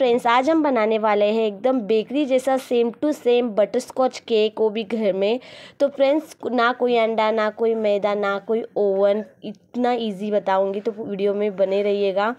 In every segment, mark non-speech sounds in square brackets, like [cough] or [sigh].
Friends आज हम बनाने वाले हैं एकदम बेकरी जैसा same to same butterscotch cake वो भी घर में तो फ्रेंड्स ना कोई अंडा ना कोई मैदा ना कोई ओवन इतना इजी बताऊंगी तो वीडियो में बने रहिएगा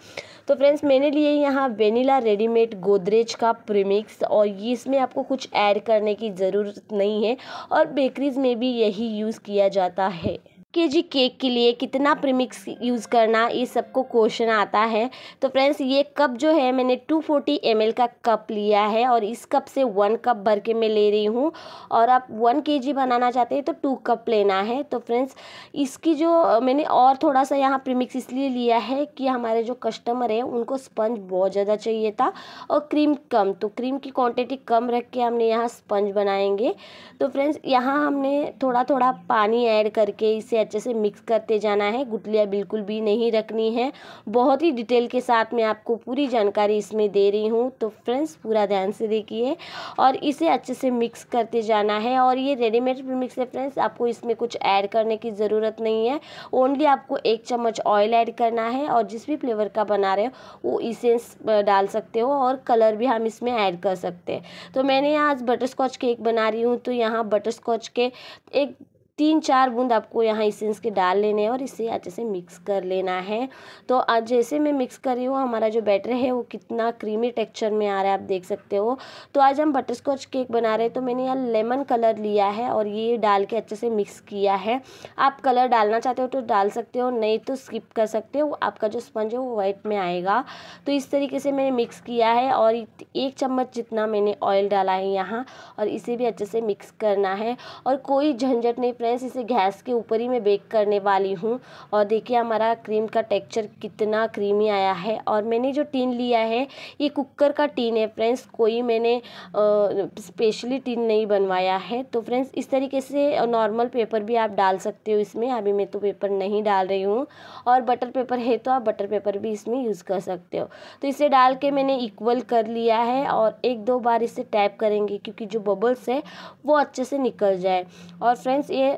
तो फ्रेंड्स मैंने लिए यहाँ वेनिला रेडीमेड गोदरेज का प्रीमिक्स और ये इसमें आपको कुछ ऐड करने की ज़रूरत नहीं है और बेकरीज में भी यही यूज़ किया जाता है के जी केक के लिए कितना प्रीमिक्स यूज़ करना ये सबको क्वेश्चन आता है तो फ्रेंड्स ये कप जो है मैंने 240 फोर्टी का कप लिया है और इस कप से वन कप भर के मैं ले रही हूँ और आप वन के जी बनाना चाहते हैं तो टू कप लेना है तो फ्रेंड्स इसकी जो मैंने और थोड़ा सा यहाँ प्रीमिक्स इसलिए लिया है कि हमारे जो कस्टमर हैं उनको स्पंज बहुत ज़्यादा चाहिए था और क्रीम कम तो क्रीम की क्वान्टिटी कम रख के हमने यहाँ स्पंज बनाएंगे तो फ्रेंड्स यहाँ हमने थोड़ा थोड़ा पानी ऐड करके इसे अच्छे से मिक्स करते जाना है गुटलियाँ बिल्कुल भी नहीं रखनी है बहुत ही डिटेल के साथ मैं आपको पूरी जानकारी इसमें दे रही हूँ तो फ्रेंड्स पूरा ध्यान से देखिए और इसे अच्छे से मिक्स करते जाना है और ये रेडीमेड मिक्स है फ्रेंड्स आपको इसमें कुछ ऐड करने की ज़रूरत नहीं है ओनली आपको एक चम्मच ऑयल ऐड करना है और जिस भी फ्लेवर का बना रहे हो वो इसेंस डाल सकते हो और कलर भी हम इसमें ऐड कर सकते हैं तो मैंने आज बटर स्कॉच केक बना रही हूँ तो यहाँ बटर स्कॉच के एक तीन चार बूंद आपको यहाँ इसेंस के डाल लेने हैं और इसे अच्छे से मिक्स कर लेना है तो आज जैसे मैं मिक्स कर रही हूँ हमारा जो बैटर है वो कितना क्रीमी टेक्सचर में आ रहा है आप देख सकते हो तो आज हम बटरस्कॉच केक बना रहे हैं तो मैंने यहाँ लेमन कलर लिया है और ये डाल के अच्छे से मिक्स किया है आप कलर डालना चाहते हो तो डाल सकते हो नहीं तो स्किप कर सकते हो आपका जो स्पंज है वो वाइट में आएगा तो इस तरीके से मैंने मिक्स किया है और एक चम्मच जितना मैंने ऑयल डाला है यहाँ और इसे भी अच्छे से मिक्स करना है और कोई झंझट नहीं फ्रेंड्स इसे गैस के ऊपर ही मैं बेक करने वाली हूँ और देखिए हमारा क्रीम का टेक्सचर कितना क्रीमी आया है और मैंने जो टीन लिया है ये कुकर का टीन है फ्रेंड्स कोई मैंने स्पेशली टीन नहीं बनवाया है तो फ्रेंड्स इस तरीके से नॉर्मल पेपर भी आप डाल सकते हो इसमें अभी मैं तो पेपर नहीं डाल रही हूँ और बटर पेपर है तो आप बटर पेपर भी इसमें यूज़ कर सकते हो तो इसे डाल के मैंने इक्वल कर लिया है और एक दो बार इसे टैप करेंगे क्योंकि जो बबल्स है वो अच्छे से निकल जाए और फ्रेंड्स ये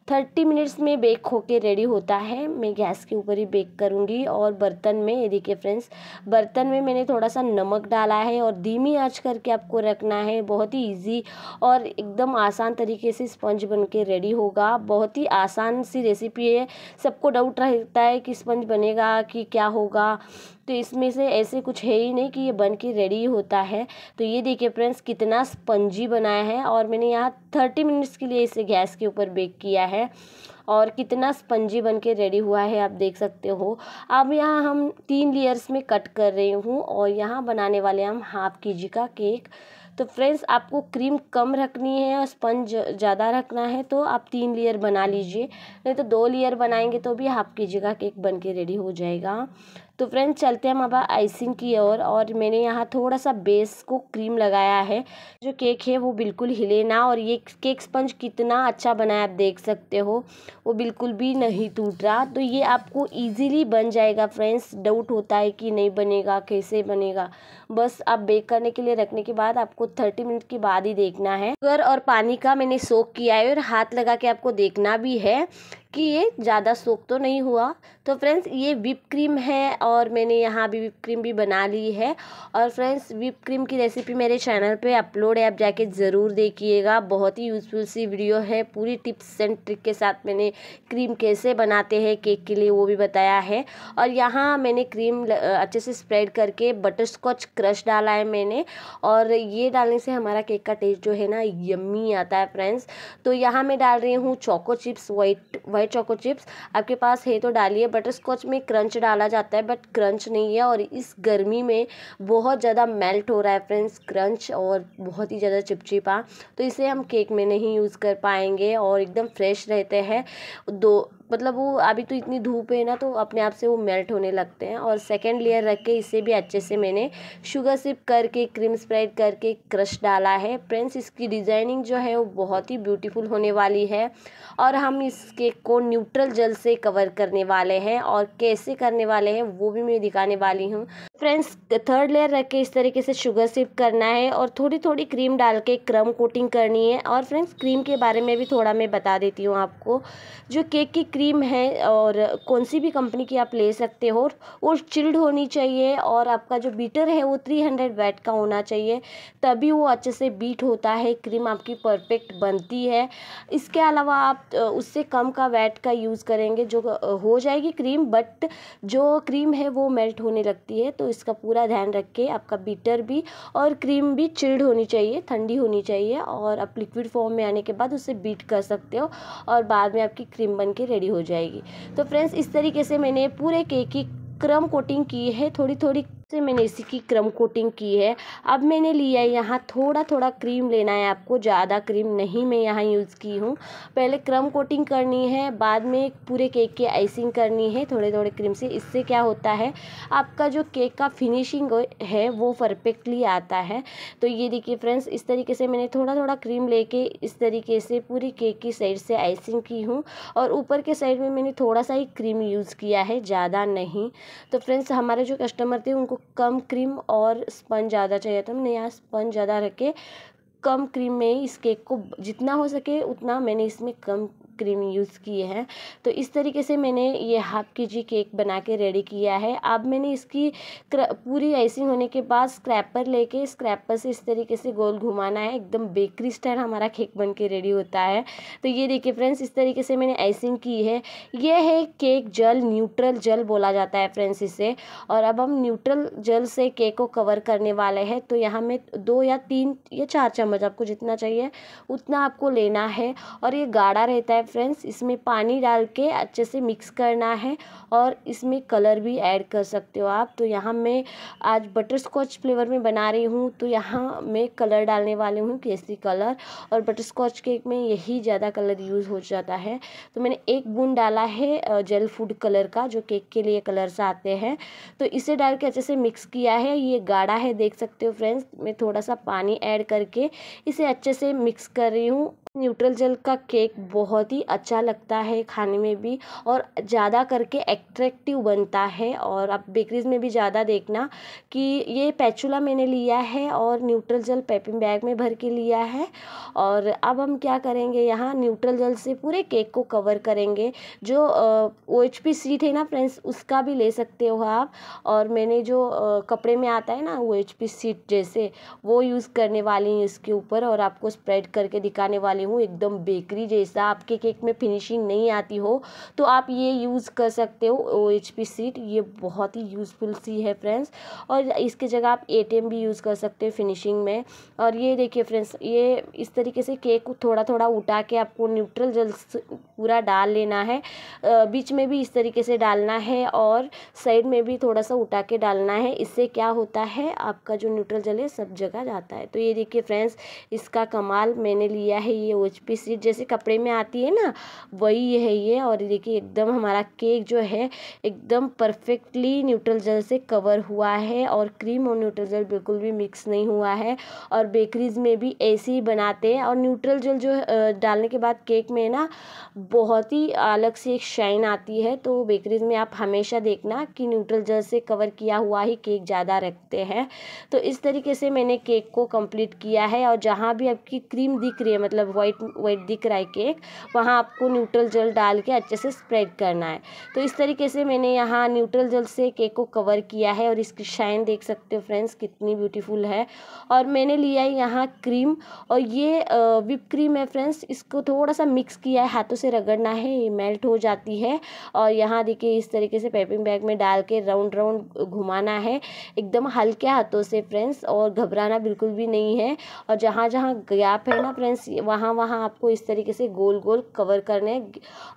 थर्टी मिनट्स में बेक होके रेडी होता है मैं गैस के ऊपर ही बेक करूँगी और बर्तन में ये देखिए फ्रेंड्स बर्तन में मैंने थोड़ा सा नमक डाला है और धीमी आँच करके आपको रखना है बहुत ही इजी और एकदम आसान तरीके से स्पंज बन के रेडी होगा बहुत ही आसान सी रेसिपी है सबको डाउट रहता है कि स्पंज बनेगा कि क्या होगा तो इसमें से ऐसे कुछ है ही नहीं कि ये बन के रेडी होता है तो ये देखिए फ्रेंड्स कितना स्पंजी बनाया है और मैंने यहाँ थर्टी मिनट्स के लिए इसे गैस के ऊपर बेक किया है है और कितना स्पंजी बन के रेडी हुआ है आप देख सकते हो अब यहाँ हम तीन लेयर्स में कट कर रही हूँ और यहाँ बनाने वाले हम हाफ के जी का केक तो फ्रेंड्स आपको क्रीम कम रखनी है और स्पंज ज़्यादा रखना है तो आप तीन लेयर बना लीजिए नहीं तो दो लेयर बनाएंगे तो भी हाफ के जी का केक बन के रेडी हो जाएगा तो फ्रेंड्स चलते हैं हम अब आइसिंग की ओर और मैंने यहाँ थोड़ा सा बेस को क्रीम लगाया है जो केक है वो बिल्कुल हिले ना और ये केक स्पंज कितना अच्छा बना है आप देख सकते हो वो बिल्कुल भी नहीं टूट रहा तो ये आपको इजीली बन जाएगा फ्रेंड्स डाउट होता है कि नहीं बनेगा कैसे बनेगा बस आप बेक करने के लिए रखने के बाद आपको थर्टी मिनट के बाद ही देखना है शुगर और पानी का मैंने सोख किया है और हाथ लगा के आपको देखना भी है कि ये ज़्यादा सोख तो नहीं हुआ तो फ्रेंड्स ये विप क्रीम है और मैंने यहाँ भी विप क्रीम भी बना ली है और फ्रेंड्स विप क्रीम की रेसिपी मेरे चैनल पे अपलोड है आप जाके ज़रूर देखिएगा बहुत ही यूज़फुल सी वीडियो है पूरी टिप्स एंड ट्रिक के साथ मैंने क्रीम कैसे बनाते हैं केक के लिए वो भी बताया है और यहाँ मैंने क्रीम अच्छे से स्प्रेड करके बटर स्कॉच क्रश डाला है मैंने और ये डालने से हमारा केक का टेस्ट जो है ना यम्मी आता है फ्रेंड्स तो यहाँ मैं डाल रही हूँ choco chips white white white choco chips आपके पास है तो डालिए बटर स्कॉच में क्रंच डाला जाता है बट क्रंच नहीं है और इस गर्मी में बहुत ज़्यादा मेल्ट हो रहा है फ्रेंड्स क्रंच और बहुत ही ज़्यादा चिपचिपा तो इसे हम केक में नहीं यूज़ कर पाएंगे और एकदम फ्रेश रहते हैं दो मतलब वो अभी तो इतनी धूप है ना तो अपने आप से वो मेल्ट होने लगते हैं और सेकेंड लेयर रख के इसे भी अच्छे से मैंने शुगर सिप करके क्रीम स्प्रेड करके क्रश डाला है फ्रेंड्स इसकी डिज़ाइनिंग जो है वो बहुत ही ब्यूटीफुल होने वाली है और हम इस केक को न्यूट्रल जल से कवर करने वाले हैं और कैसे करने वाले हैं वो भी मैं दिखाने वाली हूँ फ्रेंड्स थर्ड लेयर रख के इस तरीके से शुगर सिप करना है और थोड़ी थोड़ी क्रीम डाल के क्रम कोटिंग करनी है और फ्रेंड्स क्रीम के बारे में भी थोड़ा मैं बता देती हूँ आपको जो केक की क्रीम है और कौन सी भी कंपनी की आप ले सकते हो वो चिल्ड होनी चाहिए और आपका जो बीटर है वो थ्री हंड्रेड वैट का होना चाहिए तभी वो अच्छे से बीट होता है क्रीम आपकी परफेक्ट बनती है इसके अलावा आप उससे कम का वैट का यूज़ करेंगे जो हो जाएगी क्रीम बट जो क्रीम है वो मेल्ट होने लगती है तो इसका पूरा ध्यान रख के आपका बीटर भी और क्रीम भी चिल्ड होनी चाहिए ठंडी होनी चाहिए और आप लिक्विड फॉर्म में आने के बाद उसे बीट कर सकते हो और बाद में आपकी क्रीम बन के रेडी हो जाएगी तो फ्रेंड्स इस तरीके से मैंने पूरे केक की क्रम कोटिंग की है थोड़ी थोड़ी से मैंने इसी की क्रम कोटिंग की है अब मैंने लिया है यहाँ थोड़ा थोड़ा क्रीम लेना है आपको ज़्यादा क्रीम नहीं मैं यहाँ यूज़ की हूँ पहले क्रम कोटिंग करनी है बाद में पूरे केक की आइसिंग करनी है थोड़े थोड़े क्रीम से इससे क्या होता है आपका जो केक का फिनिशिंग है वो परफेक्टली आता है तो ये देखिए फ्रेंड्स इस तरीके से मैंने थोड़ा थोड़ा क्रीम लेके इस तरीके से पूरी केक की साइड से आइसिंग की हूँ और ऊपर के साइड में मैंने थोड़ा सा ही क्रीम यूज़ किया है ज़्यादा नहीं तो फ्रेंड्स हमारे जो कस्टमर थे उनको कम क्रीम और स्पंज ज़्यादा चाहिए था हमने यहाँ स्पंज ज़्यादा रखे कम क्रीम में इस केक को जितना हो सके उतना मैंने इसमें कम क्रीम यूज़ किए हैं तो इस तरीके से मैंने ये हाफ़ के जी केक बना के रेडी किया है अब मैंने इसकी पूरी आइसिंग होने के बाद स्क्रैपर लेके स्क्रैपर से इस तरीके से गोल घुमाना है एकदम बेकरी स्टाइल हमारा केक बन के रेडी होता है तो ये देखिए फ्रेंड्स इस तरीके से मैंने आइसिंग की है यह है केक जल न्यूट्रल जल बोला जाता है फ्रेंड्स इसे और अब हम न्यूट्रल जल से केक को कवर करने वाले हैं तो यहाँ में दो या तीन या चार चम्मच आपको जितना चाहिए उतना आपको लेना है और ये गाढ़ा रहता है फ्रेंड्स इसमें पानी डाल के अच्छे से मिक्स करना है और इसमें कलर भी ऐड कर सकते हो आप तो यहाँ मैं आज बटरस्कॉच फ्लेवर में बना रही हूँ तो यहाँ मैं कलर डालने वाली हूँ केसरी कलर और बटरस्कॉच केक में यही ज़्यादा कलर यूज़ हो जाता है तो मैंने एक बूंद डाला है जेल फूड कलर का जो केक के लिए कलर्स आते हैं तो इसे डाल के अच्छे से मिक्स किया है ये गाढ़ा है देख सकते हो फ्रेंड्स मैं थोड़ा सा पानी ऐड करके इसे अच्छे से मिक्स कर रही हूँ न्यूट्रल जेल का केक बहुत ही भी अच्छा लगता है खाने में भी और ज़्यादा करके एट्रैक्टिव बनता है और आप बेकरीज़ में भी ज़्यादा देखना कि ये पैचुला मैंने लिया है और न्यूट्रल जल पैपिंग बैग में भर के लिया है और अब हम क्या करेंगे यहाँ न्यूट्रल जल से पूरे केक को कवर करेंगे जो ओ एच पी सीट है ना फ्रेंड्स उसका भी ले सकते हो आप और मैंने जो कपड़े में आता है ना ओ एच पी सीट जैसे वो यूज़ करने वाली हूँ इसके ऊपर और आपको स्प्रेड करके दिखाने वाली हूँ एकदम बेकरी जैसा आपके केक में फिनिशिंग नहीं आती हो तो आप ये यूज़ कर सकते हो ओ एच पी सीट ये बहुत ही यूज़फुल सी है फ्रेंड्स और इसके जगह आप ए टी एम भी यूज़ कर सकते हो फिनिशिंग में और ये देखिए फ्रेंड्स ये इस तरीके से केक को थोड़ा थोड़ा उठा के आपको न्यूट्रल जल पूरा डाल लेना है बीच में भी इस तरीके से डालना है और साइड में भी थोड़ा सा उठा के डालना है इससे क्या होता है आपका जो न्यूट्रल जल है सब जगह जाता है तो ये देखिए फ्रेंड्स इसका कमाल मैंने लिया है ये ओ एच पी सीट जैसे कपड़े में आती है है ना वही है ये और देखिए हम्म। एकदम हमारा केक जो है एकदम परफेक्टली न्यूट्रल जल से कवर हुआ है और क्रीम और न्यूट्रल जल बिल्कुल भी मिक्स नहीं हुआ है और बेकरीज में भी ऐसे ही बनाते हैं और न्यूट्रल जल जो डालने के बाद केक में ना बहुत ही अलग से एक शाइन आती है तो बेकरीज में आप हमेशा देखना कि न्यूट्रल जल से कवर किया हुआ ही केक ज़्यादा रखते हैं तो इस तरीके से मैंने केक को कंप्लीट किया है और जहाँ भी आपकी क्रीम दिख रही है मतलब वाइट वाइट दिख रहा है केक वहाँ आपको न्यूट्रल जल डाल के अच्छे से स्प्रेड करना है तो इस तरीके से मैंने यहाँ न्यूट्रल जल से केक को कवर किया है और इसकी शाइन देख सकते हो फ्रेंड्स कितनी ब्यूटीफुल है और मैंने लिया है यहाँ क्रीम और ये विप क्रीम है फ्रेंड्स इसको थोड़ा सा मिक्स किया है हाथों से रगड़ना है ये मेल्ट हो जाती है और यहाँ देखिए इस तरीके से पेपिंग बैग में डाल के राउंड राउंड घुमाना है एकदम हल्के हाथों से फ्रेंड्स और घबराना बिल्कुल भी नहीं है और जहाँ जहाँ गैप है ना फ्रेंड्स वहाँ वहाँ आपको इस तरीके से गोल गोल कवर करने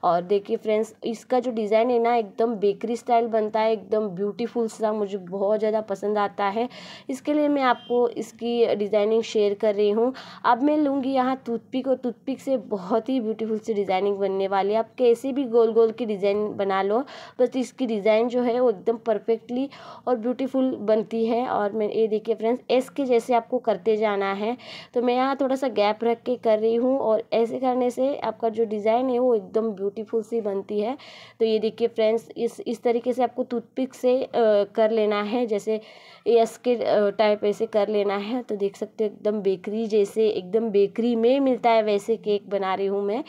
और देखिए फ्रेंड्स इसका जो डिज़ाइन है ना एकदम बेकरी स्टाइल बनता है एकदम ब्यूटीफुल सा मुझे बहुत ज़्यादा पसंद आता है इसके लिए मैं आपको इसकी डिज़ाइनिंग शेयर कर रही हूँ अब मैं लूँगी यहाँ टूथपिक और टूथपिक से बहुत ही ब्यूटीफुल सी डिज़ाइनिंग बनने वाली है आप कैसे भी गोल गोल की डिज़ाइन बना लो बस इसकी डिज़ाइन जो है वो एकदम परफेक्टली और ब्यूटीफुल बनती है और मैं ये देखिए फ्रेंड्स एस के जैसे आपको करते जाना है तो मैं यहाँ थोड़ा सा गैप रख के कर रही हूँ और ऐसे करने से आपका जो डिज़ाइन है वो एकदम ब्यूटीफुल सी बनती है तो ये देखिए फ्रेंड्स इस इस तरीके से आपको टूथपिक से आ, कर लेना है जैसे एस के टाइप ऐसे कर लेना है तो देख सकते हो एकदम बेकरी जैसे एकदम बेकरी में मिलता है वैसे केक बना रही हूँ मैं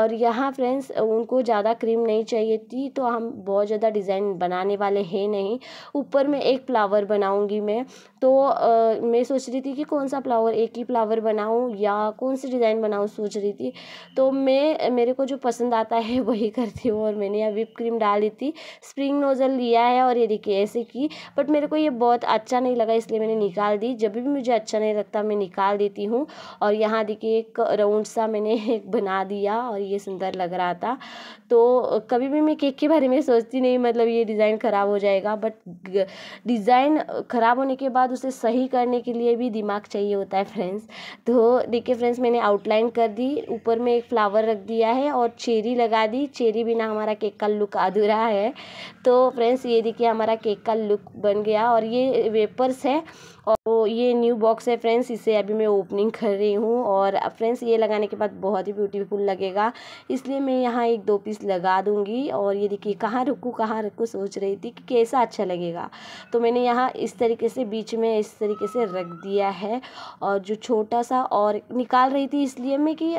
और यहाँ फ्रेंड्स उनको ज़्यादा क्रीम नहीं चाहिए थी तो हम बहुत ज़्यादा डिज़ाइन बनाने वाले हैं नहीं ऊपर में एक फ्लावर बनाऊँगी मैं तो आ, मैं सोच रही थी कि कौन सा फ्लावर एक ही फ्लावर बनाऊँ या कौन सी डिज़ाइन बनाऊँ सोच रही थी तो मैं मेरे को जो पसंद आता है [laughs] वही करती हूँ और मैंने यहाँ विप क्रीम डाल दी थी स्प्रिंग नोज़ल लिया है और ये देखिए ऐसे की बट मेरे को ये बहुत अच्छा नहीं लगा इसलिए मैंने निकाल दी जब भी मुझे अच्छा नहीं लगता मैं निकाल देती हूँ और यहाँ देखिए एक राउंड सा मैंने [laughs] एक बना दिया और ये सुंदर लग रहा था तो कभी भी मैं केक के बारे में सोचती नहीं मतलब ये डिज़ाइन ख़राब हो जाएगा बट डिज़ाइन ख़राब होने के बाद उसे सही करने के लिए भी दिमाग चाहिए होता है फ्रेंड्स तो देखिए फ्रेंड्स मैंने आउटलाइन कर दी ऊपर में एक फ्लावर रख दिया है और चेरी लगा दी चेरी बिना हमारा केक का लुक अधूरा है तो फ्रेंड्स ये देखिए हमारा केक का लुक बन गया और ये वेपर्स है और ये न्यू बॉक्स है फ्रेंड्स इसे अभी मैं ओपनिंग कर रही हूँ और फ्रेंड्स ये लगाने के बाद बहुत ही ब्यूटीफुल लगेगा इसलिए मैं यहाँ एक दो पीस लगा दूँगी और ये देखिए कहाँ रुकूँ कहाँ रुकूँ सोच रही थी कि कैसा अच्छा लगेगा तो मैंने यहाँ इस तरीके से बीच में इस तरीके से रख दिया है और जो छोटा सा और निकाल रही थी इसलिए मैं कि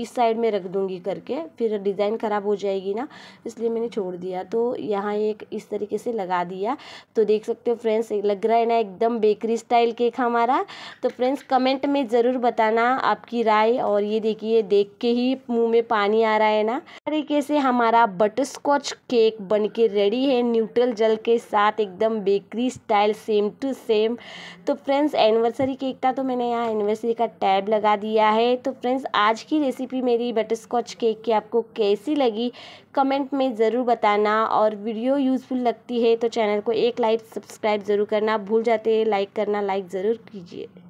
इस साइड में रख दूँगी करके फिर डिज़ाइन ख़राब हो जाएगी ना इसलिए मैंने छोड़ दिया तो यहाँ एक इस तरीके से लगा दिया तो देख सकते हो फ्रेंड्स लग रहा है ना एकदम बेकरी स्टाइल केक हमारा तो फ्रेंड्स कमेंट में ज़रूर बताना आपकी राय और ये देखिए देख के ही मुंह में पानी आ रहा है ना तरीके से हमारा बटर स्कॉच केक बन के रेडी है न्यूट्रल जल के साथ एकदम bakery style same to same तो फ्रेंड्स एनिवर्सरी केक था तो मैंने यहाँ एनिवर्सरी का टैब लगा दिया है तो फ्रेंड्स आज की रेसिपी मेरी बटर स्कॉच केक की आपको कैसी लगी कमेंट में ज़रूर बताना और वीडियो यूज़फुल लगती है तो चैनल को एक लाइक सब्सक्राइब ज़रूर करना भूल जाते हैं लाइक करना लाइक ज़रूर कीजिए